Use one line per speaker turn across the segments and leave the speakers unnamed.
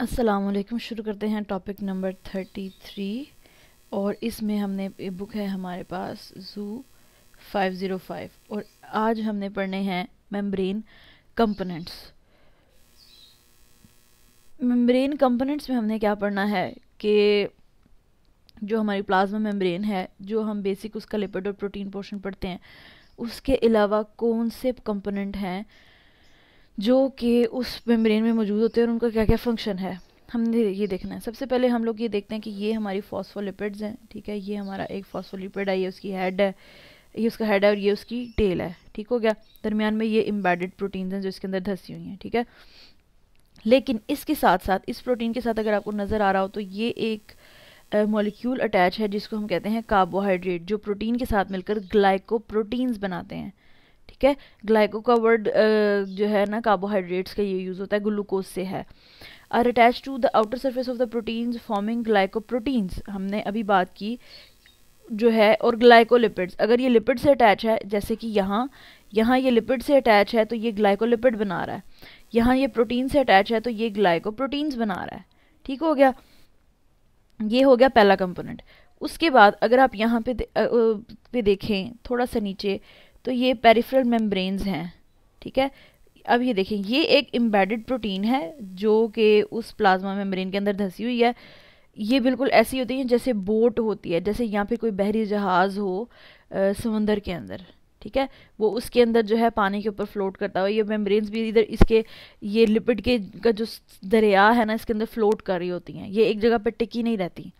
असलकम शुरू करते हैं टॉपिक नंबर थर्टी थ्री और इसमें हमने बुक है हमारे पास जू फाइव ज़ीरो फाइव और आज हमने पढ़ने हैं मेम्ब्रेन कंपोनेंट्स मेम्ब्रेन कंपोनेंट्स में हमने क्या पढ़ना है कि जो हमारी प्लाज्मा मेम्ब्रेन है जो हम बेसिक उसका लिपिड और प्रोटीन पोर्शन पढ़ते हैं उसके अलावा कौन से कंपोनेंट हैं जो कि उस मेम्ब्रेन में मौजूद होते हैं और उनका क्या क्या फंक्शन है हमने ये देखना है सबसे पहले हम लोग ये देखते हैं कि ये हमारी फॉस्फोलिपिड्स हैं ठीक है ये हमारा एक फॉस्फोलिपिड है ये उसकी हेड है ये उसका हेड है और ये उसकी टेल है ठीक हो गया दरमियान में ये इम्बेडेड प्रोटीन्स हैं जो इसके अंदर धसी हुई हैं ठीक है लेकिन इसके साथ साथ इस प्रोटीन के साथ अगर आपको नज़र आ रहा हो तो ये एक मोलिक्यूल अटैच है जिसको हम कहते हैं कार्बोहाइड्रेट जो प्रोटीन के साथ मिलकर ग्लाइको प्रोटीन्स बनाते हैं ठीक है ग्लाइको का वर्ड जो है ना कार्बोहाइड्रेट्स का ये यूज़ होता है ग्लूकोज से है are attach to the outer surface of the proteins forming glycoproteins हमने अभी बात की जो है और ग्लाइकोलिपिड्स अगर ये लिपिड से अटैच है जैसे कि यहाँ यहाँ ये लिपिड से अटैच है तो ये ग्लाइकोलिपिड बना रहा है यहाँ ये प्रोटीन से अटैच है तो ये ग्लाइकोप्रोटीन्स बना रहा है ठीक हो गया ये हो गया पहला कंपोनेंट उसके बाद अगर आप यहाँ पे दे, पे देखें थोड़ा सा नीचे तो ये पेरिफ्रल मेम्ब्रेन्स हैं ठीक है अब ये देखें ये एक एम्बेडेड प्रोटीन है जो कि उस प्लाज्मा मेम्ब्रेन के अंदर धंसी हुई है ये बिल्कुल ऐसी होती है जैसे बोट होती है जैसे यहाँ पे कोई बहरी जहाज़ हो समंदर के अंदर ठीक है वो उसके अंदर जो है पानी के ऊपर फ्लोट करता हुआ ये मेम्ब्रेन्स भी इधर इसके ये लिपिड के का जो दरिया है ना इसके अंदर फ्लोट कर रही होती हैं ये एक जगह पर टिकी नहीं रहती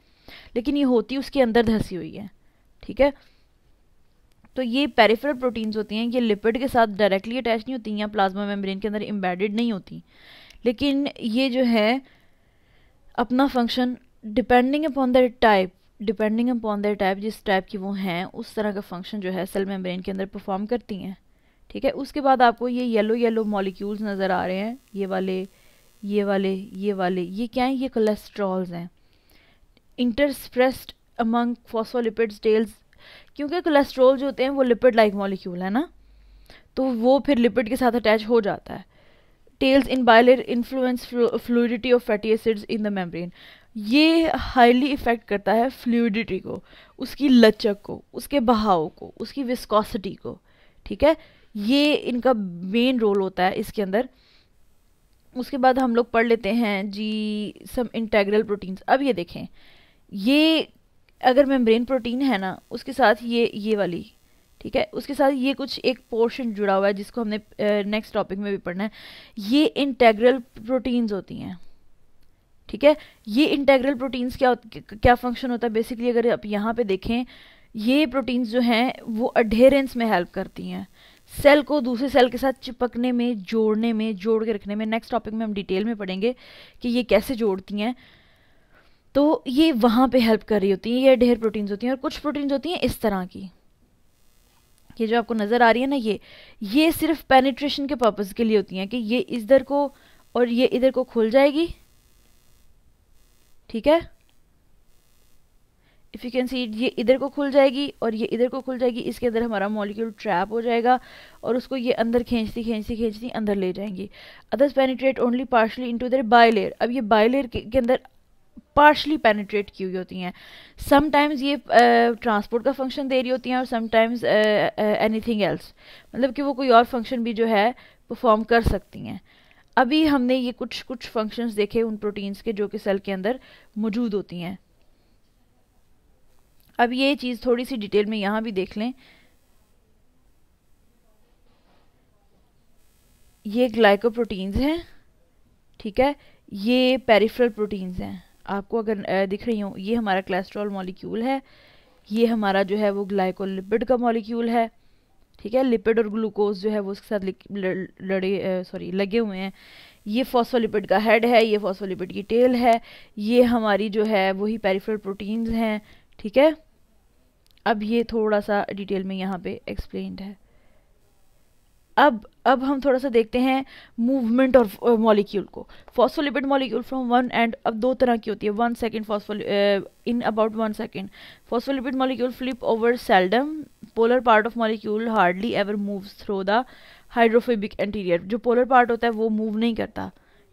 लेकिन ये होती उसके अंदर धंसी हुई है ठीक है तो ये पेरिफेरल प्रोटीन्स होती हैं ये लिपिड के साथ डायरेक्टली अटैच नहीं होती या प्लाज्मा मेम्ब्रेन के अंदर एम्बेडेड नहीं होती लेकिन ये जो है अपना function depending upon their type depending upon their type जिस टाइप की वो हैं उस तरह का फंक्शन जो है सेल मेम्ब्रेन के अंदर परफॉर्म करती हैं ठीक है उसके बाद आपको ये येलो येलो मॉलिक्यूल्स नज़र आ रहे हैं ये वाले ये वाले ये वाले ये क्या हैं ये कोलेस्ट्रॉल्स हैं इंटरस्प्रेस्ड अमंग फॉसोलिपिड्स टेल्स क्योंकि कोलेस्ट्रोल जो होते हैं वो लिपिड लाइक मॉलिक्यूल है ना तो वो फिर लिपिड के साथ अटैच हो जाता है tails in bilayer influence fluidity of fatty acids in the membrane ये हाईली इफ़ेक्ट करता है फ्लूडिटी को उसकी लचक को उसके बहाव को उसकी विस्कोसिटी को ठीक है ये इनका मेन रोल होता है इसके अंदर उसके बाद हम लोग पढ़ लेते हैं जी सम इंटेग्रल प्रोटीन्स अब ये देखें ये अगर मेम्ब्रेन प्रोटीन है ना उसके साथ ये ये वाली ठीक है उसके साथ ये कुछ एक पोर्शन जुड़ा हुआ है जिसको हमने नेक्स्ट टॉपिक में भी पढ़ना है ये इंटेग्रल प्रोटीन्स होती हैं ठीक है ये इंटेग्रल प्रोटीन्स क्या क्या फंक्शन होता है बेसिकली अगर आप यहाँ पे देखें ये प्रोटीन्स जो हैं वो अडेरेंस में हेल्प करती हैं सेल को दूसरे सेल के साथ चिपकने में जोड़ने में जोड़ के रखने में नेक्स्ट टॉपिक में हम डिटेल में पढ़ेंगे कि ये कैसे जोड़ती हैं तो ये वहाँ पे हेल्प कर रही होती हैं ये ढेर प्रोटीन्स होती हैं और कुछ प्रोटीन्स होती हैं इस तरह की ये जो आपको नज़र आ रही है ना ये ये सिर्फ पेनिट्रेशन के पर्पज़ के लिए होती हैं कि ये इधर को और ये इधर को खुल जाएगी ठीक है इफ़ यू कैन सी ये इधर को खुल जाएगी और ये इधर को खुल जाएगी इसके अंदर हमारा मॉलिक्यूल ट्रैप हो जाएगा और उसको ये अंदर खींचती खींचती खींचती अंदर ले जाएंगी others penetrate only partially into bilayer अब ये बाय के, के अंदर पार्शली पेनिट्रेट की हुई होती हैं समटाइम्स ये ट्रांसपोर्ट uh, का फंक्शन दे रही होती हैं और समटाइम्स एनीथिंग एल्स मतलब कि वो कोई और फंक्शन भी जो है परफॉर्म कर सकती हैं अभी हमने ये कुछ कुछ फंक्शंस देखे उन प्रोटीन्स के जो कि सेल के अंदर मौजूद होती हैं अब ये चीज़ थोड़ी सी डिटेल में यहाँ भी देख लें ये ग्लाइकोप्रोटीन्स हैं ठीक है ये पेरिफेरल प्रोटीन्स हैं आपको अगर दिख रही हूँ ये हमारा कोलेस्ट्रॉल मॉलिक्यूल है ये हमारा जो है वो ग्लाइकोलिपिड का मॉलिक्यूल है ठीक है लिपिड और ग्लूकोज जो है वो उसके साथ लड़े सॉरी लगे हुए हैं ये फॉस्फोलिपिड का हेड है ये फॉस्फोलिपिड की टेल है ये हमारी जो है वही पेरिफेरल प्रोटीन्स हैं ठीक है अब ये थोड़ा सा डिटेल में यहाँ पे एक्सप्लेन्ड है अब अब हम थोड़ा सा देखते हैं मूवमेंट और मॉलिक्यूल को phospholipid molecule from one end अब दो तरह की होती है one second phospholipid in about one second phospholipid molecule flip over seldom polar part of molecule hardly ever moves through the hydrophobic interior जो पोलर पार्ट होता है वो मूव नहीं करता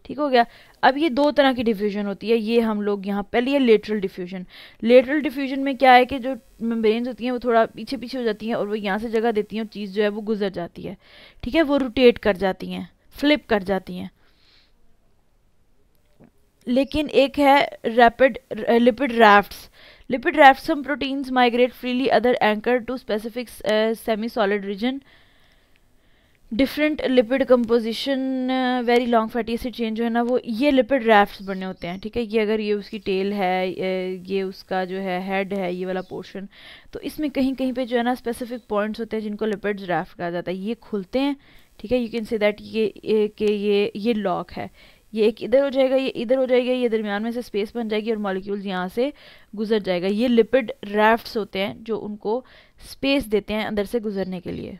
ठीक हो गया अब ये दो तरह की डिफ्यूजन होती है ये हम लोग यहाँ पहले है लेटरल डिफ्यूजन लेटरल डिफ्यूजन में क्या है कि जो मेम्ब्रेन होती हैं वो थोड़ा पीछे पीछे हो जाती हैं और वो यहाँ से जगह देती हैं और चीज़ जो है वो गुजर जाती है ठीक है वो रोटेट कर जाती हैं फ्लिप कर जाती हैं लेकिन एक है rapid lipid rafts lipid rafts हम proteins migrate freely other anchor to specific semi solid region different lipid composition very long fatty acid change जो है ना वो ये लिपिड रैफ्ट बने होते हैं ठीक है ये अगर ये उसकी टेल है ये उसका जो है हेड है ये वाला पोर्शन तो इसमें कहीं कहीं पे जो है ना स्पेसिफिक पॉइंट्स होते हैं जिनको लिपिड्स रैफ्ट कहा जाता है ये खुलते हैं ठीक है यू कैन से दैट ये कि ये ये लॉक है ये एक इधर हो जाएगा ये इधर हो जाएगा ये दरमियान में से स्पेस बन जाएगी और मॉलिक्यूल्स यहाँ से गुजर जाएगा ये लिपिड रैफ्ट होते हैं जो उनको स्पेस देते हैं अंदर से गुजरने के लिए